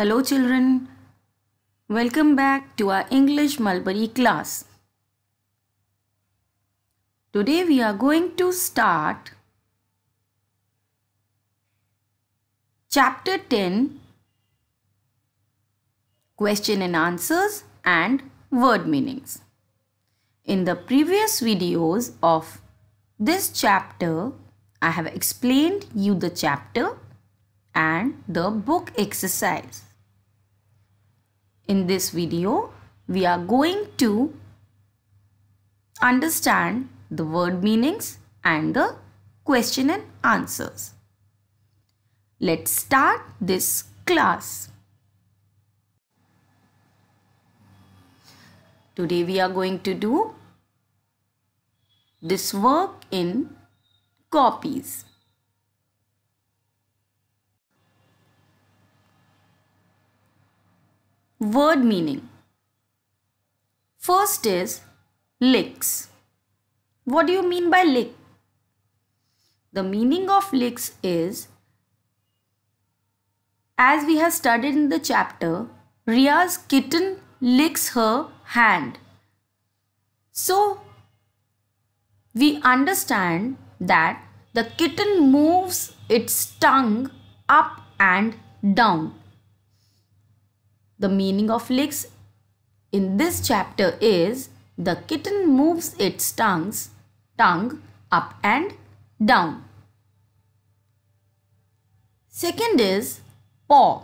Hello children, welcome back to our English Mulberry class. Today we are going to start chapter 10 question and answers and word meanings. In the previous videos of this chapter, I have explained you the chapter and the book exercise. In this video, we are going to understand the word meanings and the question and answers. Let's start this class. Today we are going to do this work in copies. word meaning. First is licks. What do you mean by lick? The meaning of licks is as we have studied in the chapter, Ria's kitten licks her hand. So, we understand that the kitten moves its tongue up and down the meaning of licks in this chapter is the kitten moves its tongues, tongue up and down. Second is paw.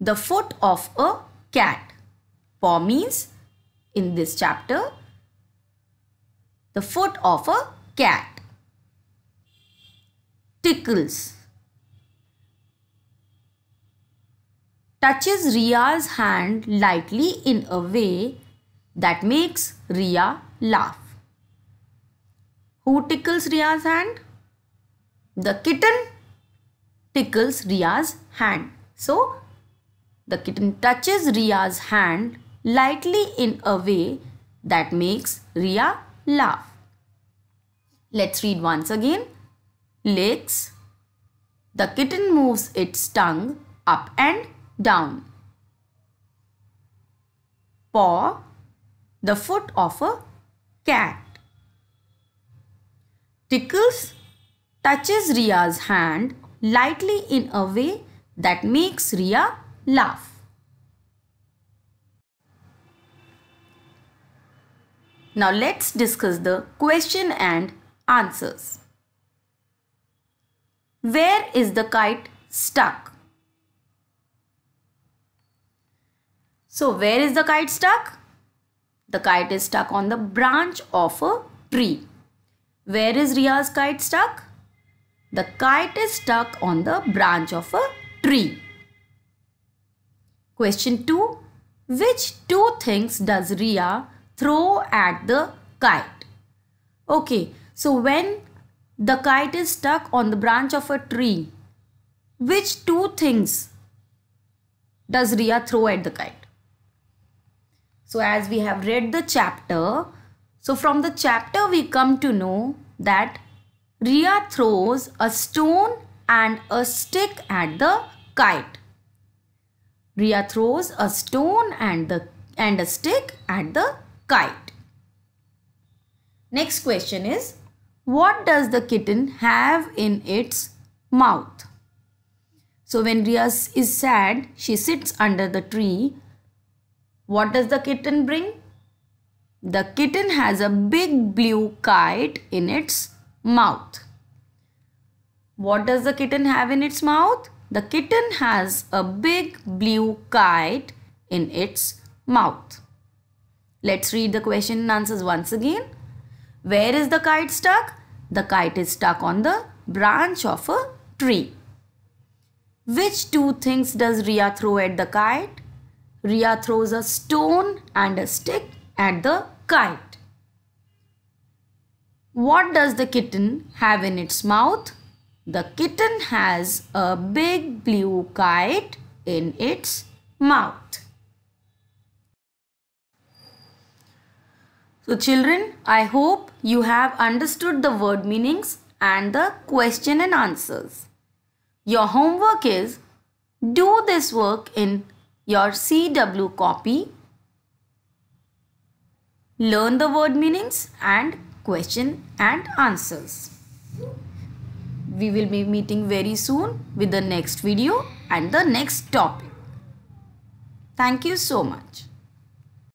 The foot of a cat. Paw means in this chapter the foot of a cat. Tickles. touches Ria's hand lightly in a way that makes Ria laugh. Who tickles Ria's hand? The kitten tickles Ria's hand. So, the kitten touches Ria's hand lightly in a way that makes Ria laugh. Let's read once again. Licks. The kitten moves its tongue up and down. Paw, the foot of a cat. Tickles touches Ria's hand lightly in a way that makes Ria laugh. Now let's discuss the question and answers. Where is the kite stuck? So where is the kite stuck? The kite is stuck on the branch of a tree. Where is Riya's kite stuck? The kite is stuck on the branch of a tree. Question 2. Which two things does Riya throw at the kite? Okay, so when the kite is stuck on the branch of a tree, which two things does Riya throw at the kite? So as we have read the chapter, so from the chapter we come to know that Ria throws a stone and a stick at the kite. Ria throws a stone and the and a stick at the kite. Next question is what does the kitten have in its mouth? So when Ria is sad, she sits under the tree what does the kitten bring? The kitten has a big blue kite in its mouth. What does the kitten have in its mouth? The kitten has a big blue kite in its mouth. Let's read the question and answers once again. Where is the kite stuck? The kite is stuck on the branch of a tree. Which two things does Ria throw at the kite? Ria throws a stone and a stick at the kite. What does the kitten have in its mouth? The kitten has a big blue kite in its mouth. So children, I hope you have understood the word meanings and the question and answers. Your homework is do this work in your CW copy. Learn the word meanings and question and answers. We will be meeting very soon with the next video and the next topic. Thank you so much.